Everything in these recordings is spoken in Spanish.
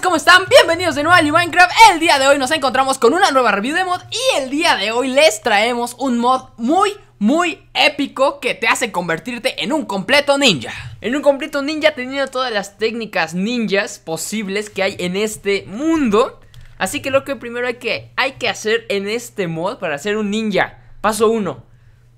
¿cómo están? Bienvenidos de nuevo a Minecraft El día de hoy nos encontramos con una nueva review de mod Y el día de hoy les traemos un mod muy, muy épico que te hace convertirte en un completo ninja En un completo ninja teniendo todas las técnicas ninjas posibles que hay en este mundo Así que lo que primero hay que, hay que hacer en este mod para ser un ninja Paso 1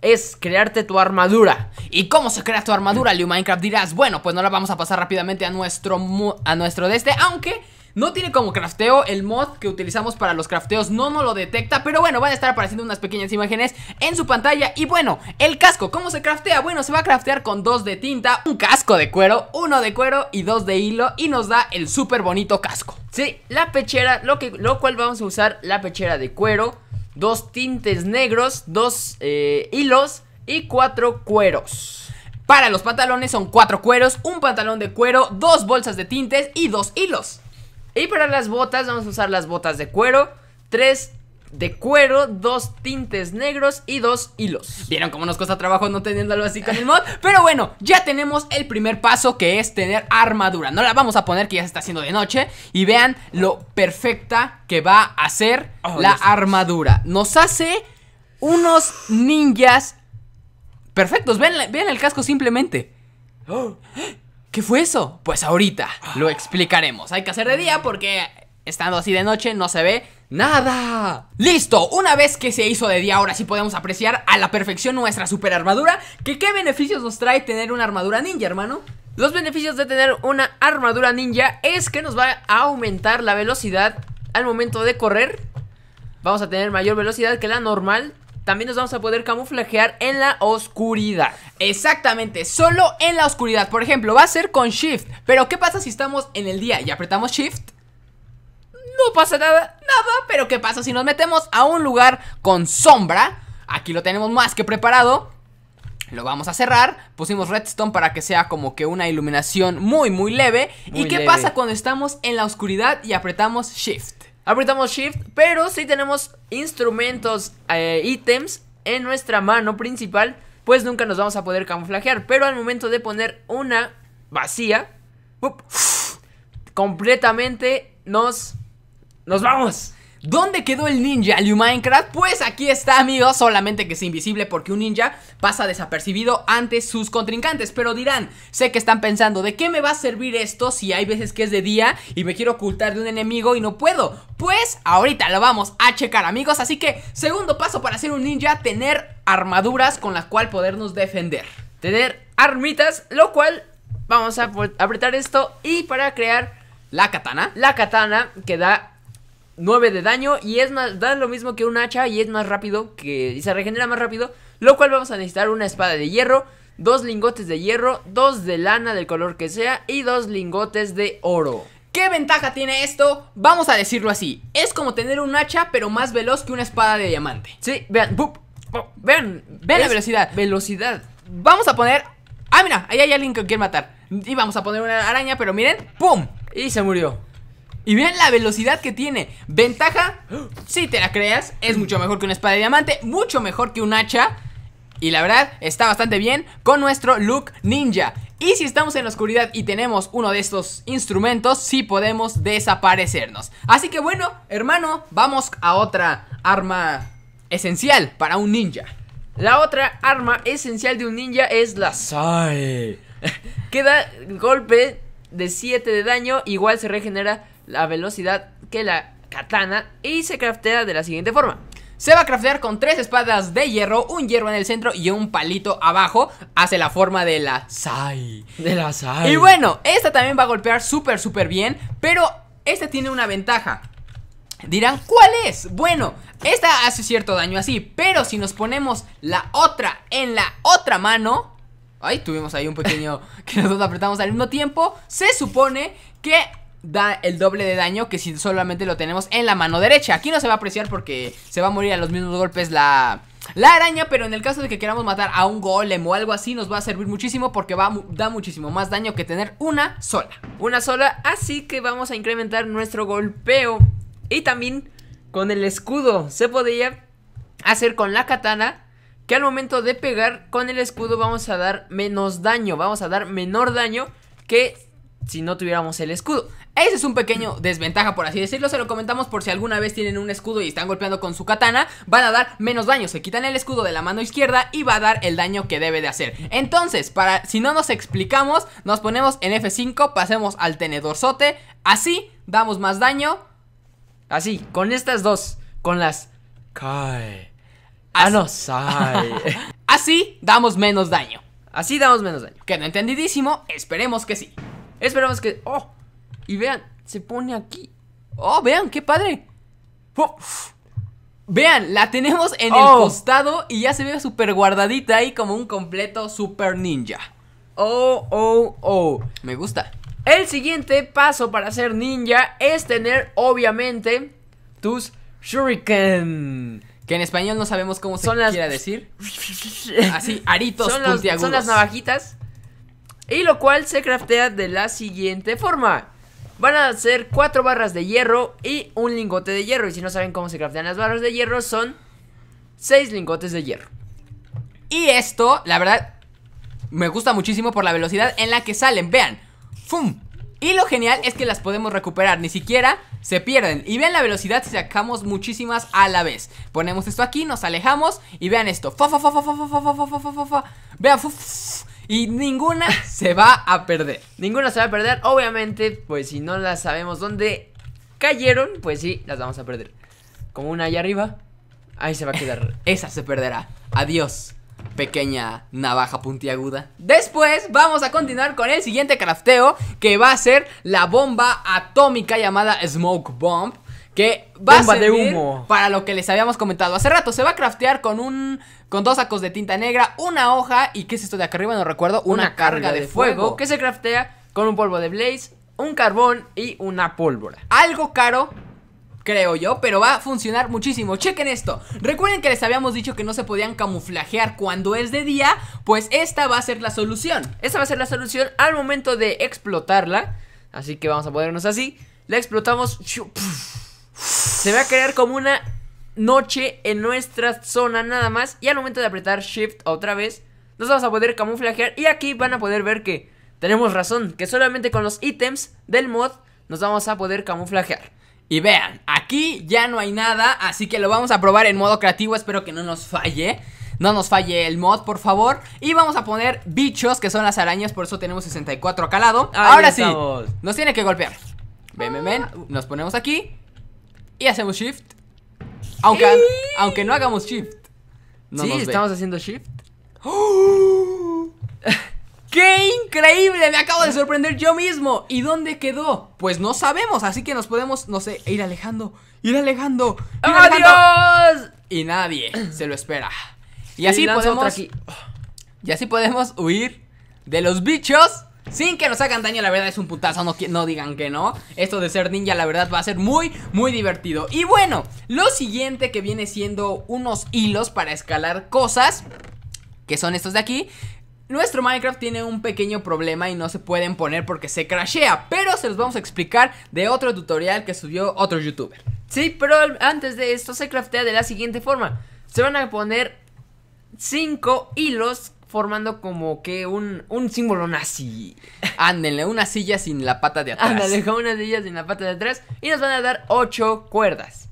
es crearte tu armadura. ¿Y cómo se crea tu armadura, Liu Minecraft? Dirás, bueno, pues no la vamos a pasar rápidamente a nuestro, a nuestro de este, aunque... No tiene como crafteo, el mod que utilizamos para los crafteos no nos lo detecta Pero bueno, van a estar apareciendo unas pequeñas imágenes en su pantalla Y bueno, el casco, ¿cómo se craftea? Bueno, se va a craftear con dos de tinta, un casco de cuero, uno de cuero y dos de hilo Y nos da el súper bonito casco Sí, la pechera, lo, que, lo cual vamos a usar la pechera de cuero dos tintes negros, dos eh, hilos y cuatro cueros. Para los pantalones son cuatro cueros, un pantalón de cuero, dos bolsas de tintes y dos hilos. Y para las botas vamos a usar las botas de cuero, tres de cuero, dos tintes negros y dos hilos. Vieron cómo nos cuesta trabajo no teniendo así con el mod. Pero bueno, ya tenemos el primer paso que es tener armadura. No la vamos a poner que ya se está haciendo de noche. Y vean lo perfecta que va a ser oh, la armadura. Nos hace unos ninjas perfectos. Vean, el casco simplemente. ¡Oh! ¿Qué fue eso? Pues ahorita lo ah. explicaremos. Hay que hacer de día porque estando así de noche no se ve ¡Nada! ¡Listo! Una vez que se hizo de día, ahora sí podemos apreciar a la perfección nuestra super armadura. ¿Qué beneficios nos trae tener una armadura ninja, hermano? Los beneficios de tener una armadura ninja es que nos va a aumentar la velocidad al momento de correr. Vamos a tener mayor velocidad que la normal. También nos vamos a poder camuflajear en la oscuridad. Exactamente, solo en la oscuridad. Por ejemplo, va a ser con Shift. Pero ¿qué pasa si estamos en el día y apretamos Shift? no pasa nada, nada, pero ¿qué pasa si nos metemos a un lugar con sombra? Aquí lo tenemos más que preparado. Lo vamos a cerrar, pusimos redstone para que sea como que una iluminación muy muy leve. ¿Y qué pasa cuando estamos en la oscuridad y apretamos shift? Apretamos shift, pero si tenemos instrumentos, eh, ítems en nuestra mano principal, pues nunca nos vamos a poder camuflajear. Pero al momento de poner una vacía, completamente nos ¡Nos vamos! ¿Dónde quedó el ninja, Liu Minecraft? Pues aquí está, amigos, solamente que es invisible porque un ninja pasa desapercibido ante sus contrincantes. Pero dirán, sé que están pensando, ¿de qué me va a servir esto si hay veces que es de día y me quiero ocultar de un enemigo y no puedo? Pues ahorita lo vamos a checar, amigos. Así que, segundo paso para ser un ninja, tener armaduras con las cuales podernos defender. Tener armitas, lo cual vamos a apretar esto y para crear la katana. La katana que da 9 de daño y es más, da lo mismo que un hacha y es más rápido que, y se regenera más rápido, lo cual vamos a necesitar una espada de hierro, dos lingotes de hierro, dos de lana del color que sea y dos lingotes de oro. ¿Qué ventaja tiene esto? Vamos a decirlo así, es como tener un hacha pero más veloz que una espada de diamante. Sí, vean, bup, vean, vean la velocidad. Velocidad. Vamos a poner... Ah, mira, ahí hay alguien que quiere matar. Y vamos a poner una araña, pero miren, ¡pum! Y se murió. Y vean la velocidad que tiene Ventaja, si te la creas Es mucho mejor que una espada de diamante Mucho mejor que un hacha Y la verdad, está bastante bien con nuestro look ninja y si estamos en la oscuridad y tenemos uno de estos instrumentos, sí podemos desaparecernos. Así que bueno, hermano, vamos a otra arma esencial para un ninja. La otra arma esencial de un ninja es la Sai Queda golpe de 7 de daño, igual se regenera la velocidad que la katana y se craftea de la siguiente forma. Se va a craftear con tres espadas de hierro, un hierro en el centro y un palito abajo. Hace la forma de la Sai. De la Sai. Y bueno, esta también va a golpear súper, súper bien. Pero esta tiene una ventaja. Dirán, ¿cuál es? Bueno, esta hace cierto daño así. Pero si nos ponemos la otra en la otra mano. Ay, tuvimos ahí un pequeño que nosotros apretamos al mismo tiempo. Se supone que da el doble de daño que si solamente lo tenemos en la mano derecha. Aquí no se va a apreciar porque se va a morir a los mismos golpes la... araña, pero en el caso de que queramos matar a un golem o algo así, nos va a servir muchísimo porque va da muchísimo más daño que tener una sola. Una sola, así que vamos a incrementar nuestro golpeo. Y también con el escudo se podría hacer con la katana que al momento de pegar con el escudo vamos a dar menos daño, vamos a dar menor daño que si no tuviéramos el escudo. Ese es un pequeño desventaja, por así decirlo. Se lo comentamos por si alguna vez tienen un escudo y están golpeando con su katana, van a dar menos daño. Se quitan el escudo de la mano izquierda y va a dar el daño que debe de hacer. Entonces, para si no nos explicamos, nos ponemos en F5, pasemos al tenedorzote. Así damos más daño. Así, con estas dos, con las Kai. ah, no, así damos menos daño. Así damos menos daño. no entendidísimo, esperemos que sí. Esperemos que. ¡Oh! Y vean, se pone aquí. ¡Oh, vean, qué padre! Oh, vean, la tenemos en el oh. costado y ya se ve súper guardadita ahí como un completo super ninja. Oh, oh, oh. Me gusta. El siguiente paso para ser ninja es tener, obviamente, tus shuriken. Que en español no sabemos cómo son se las... decir. Así, aritos son, son las navajitas. Y lo cual se craftea de la siguiente forma. Van a ser cuatro barras de hierro y un lingote de hierro. Y si no saben cómo se craftean las barras de hierro, son seis lingotes de hierro. Y esto, la verdad, me gusta muchísimo por la velocidad en la que salen. Vean, ¡fum! Y lo genial es que las podemos recuperar, ni siquiera se pierden. Y vean la velocidad si sacamos muchísimas a la vez. Ponemos esto aquí, nos alejamos y vean esto. Fa, Vean, y ninguna se va a perder. Ninguna se va a perder. Obviamente, pues si no las sabemos dónde cayeron, pues sí, las vamos a perder. Como una allá arriba, ahí se va a quedar. Esa se perderá. Adiós, pequeña navaja puntiaguda. Después vamos a continuar con el siguiente crafteo, que va a ser la bomba atómica llamada Smoke Bomb que va a servir de humo. para lo que les habíamos comentado hace rato. Se va a craftear con un con dos sacos de tinta negra, una hoja y qué es esto de acá arriba, no recuerdo, una, carga, de, fuego, fuego que se craftea con un polvo de blaze, un carbón y una pólvora. Algo caro, creo yo, pero va a funcionar muchísimo. Chequen esto. Recuerden que les habíamos dicho que no se podían camuflajear cuando es de día, pues esta va a ser la solución. Esta va a ser la solución al momento de explotarla. Así que vamos a ponernos así. La explotamos se va a crear como una noche en nuestra zona nada más. Y al momento de apretar Shift otra vez, nos vamos a poder camuflajear. Y aquí van a poder ver que tenemos razón, que solamente con los ítems del mod nos vamos a poder camuflajear. Y vean, aquí ya no hay nada, así que lo vamos a probar en modo creativo, espero que no nos falle. No nos falle el mod, por favor. Y vamos a poner bichos, que son las arañas, por eso tenemos 64 calado Ahora sí, nos tiene que golpear. Ven, ven, ven, ah. nos ponemos aquí. Y hacemos shift. Aunque, aunque no hagamos shift. sí, estamos haciendo shift. ¡Oh! ¡Qué increíble! Me acabo de sorprender yo mismo. ¿Y dónde quedó? Pues no sabemos, así que nos podemos, no sé, ir alejando, ir alejando. Adiós Y nadie se lo espera. Y, así podemos. Y así podemos huir de los bichos sin que nos hagan daño, la verdad es un putazo, no, no digan que no. Esto de ser ninja, la verdad, va a ser muy, muy divertido. Y bueno, lo siguiente que viene siendo unos hilos para escalar cosas, que son estos de aquí. Nuestro Minecraft tiene un pequeño problema y no se pueden poner porque se crashea, pero se los vamos a explicar de otro tutorial que subió otro youtuber. Sí, pero antes de esto se craftea de la siguiente forma. Se van a poner 5 hilos formando como que un, un símbolo nazi. Ándenle, una silla sin la pata de atrás. Ándale, una silla sin la pata de atrás. Y nos van a dar 8 cuerdas.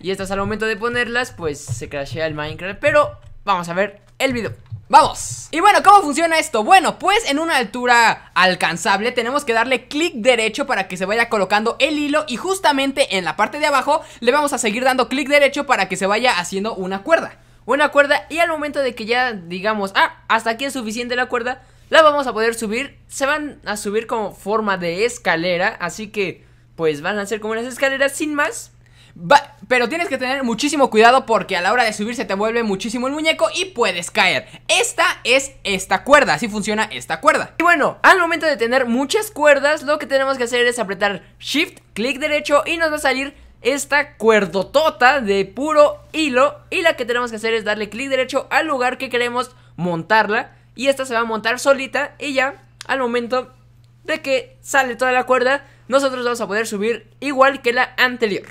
Y estas al momento de ponerlas, pues se crashea el Minecraft. Pero vamos a ver el video. ¡Vamos! Y bueno, ¿cómo funciona esto? Bueno, pues en una altura alcanzable tenemos que darle clic derecho para que se vaya colocando el hilo y justamente en la parte de abajo le vamos a seguir dando clic derecho para que se vaya haciendo una cuerda una cuerda y al momento de que ya digamos, ah, hasta aquí es suficiente la cuerda, la vamos a poder subir, se van a subir como forma de escalera, así que pues van a ser como unas escaleras sin más. Va, pero tienes que tener muchísimo cuidado porque a la hora de subir se te vuelve muchísimo el muñeco y puedes caer. Esta es esta cuerda, así funciona esta cuerda. Y bueno, al momento de tener muchas cuerdas, lo que tenemos que hacer es apretar Shift, clic derecho y nos va a salir esta cuerdotota de puro hilo y la que tenemos que hacer es darle clic derecho al lugar que queremos montarla y esta se va a montar solita y ya al momento de que sale toda la cuerda nosotros vamos a poder subir igual que la anterior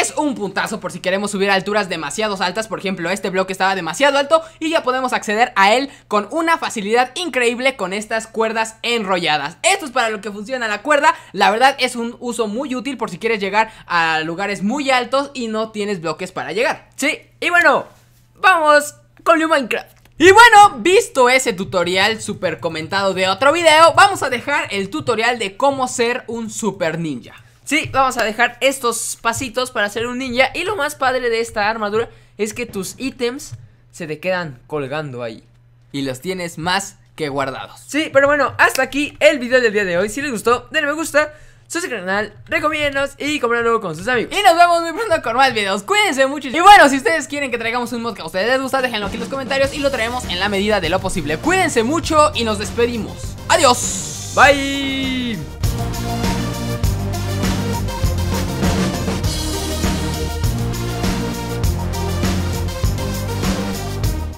es un puntazo por si queremos subir a alturas demasiado altas, por ejemplo este bloque estaba demasiado alto y ya podemos acceder a él con una facilidad increíble con estas cuerdas enrolladas. Esto es para lo que funciona la cuerda, la verdad es un uso muy útil por si quieres llegar a lugares muy altos y no tienes bloques para llegar. Sí, y bueno, vamos con New Minecraft. Y bueno, visto ese tutorial super comentado de otro video, vamos a dejar el tutorial de cómo ser un super ninja. Sí, vamos a dejar estos pasitos para ser un ninja. Y lo más padre de esta armadura es que tus ítems se te quedan colgando ahí. Y los tienes más que guardados. Sí, pero bueno, hasta aquí el video del día de hoy. Si les gustó, denle me gusta. Suscríbanse al canal, recomiéndenos y luego con sus amigos. Y nos vemos muy pronto con más videos. Cuídense mucho. Y bueno, si ustedes quieren que traigamos un mod que a ustedes les gusta, déjenlo aquí en los comentarios y lo traemos en la medida de lo posible. Cuídense mucho y nos despedimos. Adiós. Bye.